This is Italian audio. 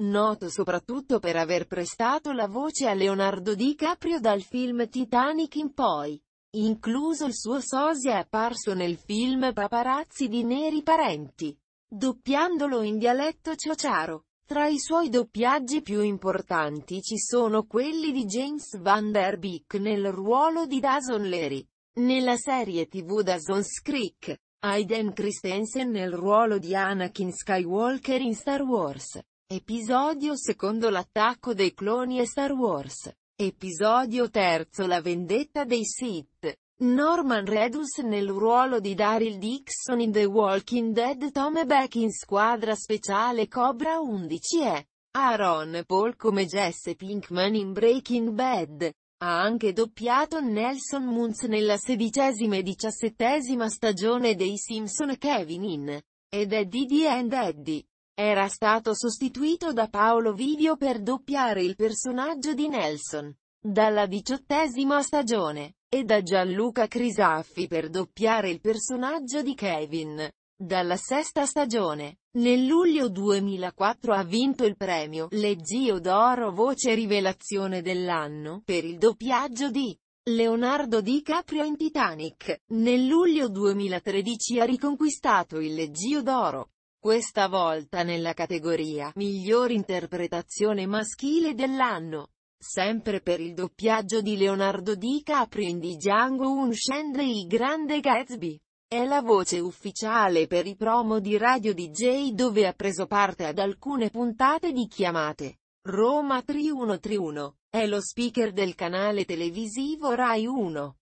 noto soprattutto per aver prestato la voce a Leonardo DiCaprio dal film Titanic in poi. Incluso il suo sosia è apparso nel film Paparazzi di Neri Parenti, doppiandolo in dialetto ciociaro. Tra i suoi doppiaggi più importanti ci sono quelli di James Van Der Beek nel ruolo di Dawson Leary, nella serie tv Dawson's Creek, Aiden Christensen nel ruolo di Anakin Skywalker in Star Wars, Episodio secondo l'attacco dei cloni e Star Wars. Episodio terzo la vendetta dei Sith. Norman Redus nel ruolo di Daryl Dixon in The Walking Dead Tom Beck in squadra speciale Cobra 11 e Aaron Paul come Jesse Pinkman in Breaking Bad. Ha anche doppiato Nelson Muntz nella sedicesima e diciassettesima stagione dei Simpson Kevin in ed Eddie D and Eddie. Era stato sostituito da Paolo Vivio per doppiare il personaggio di Nelson, dalla diciottesima stagione, e da Gianluca Crisaffi per doppiare il personaggio di Kevin, dalla sesta stagione. Nel luglio 2004 ha vinto il premio Leggio d'Oro Voce Rivelazione dell'anno per il doppiaggio di Leonardo DiCaprio in Titanic. Nel luglio 2013 ha riconquistato il Leggio d'Oro questa volta nella categoria Miglior interpretazione maschile dell'anno. Sempre per il doppiaggio di Leonardo DiCaprio in Di Django Unchained e Il Grande Gatsby. È la voce ufficiale per i promo di Radio DJ dove ha preso parte ad alcune puntate di chiamate. Roma 3131. È lo speaker del canale televisivo Rai 1.